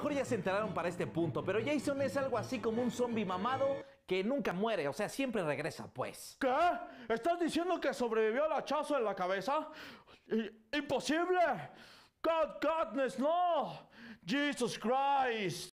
mejor ya se enteraron para este punto, pero Jason es algo así como un zombie mamado que nunca muere, o sea, siempre regresa, pues. ¿Qué? ¿Estás diciendo que sobrevivió al hachazo en la cabeza? ¡Imposible! God, Godness, no! Jesus Christ!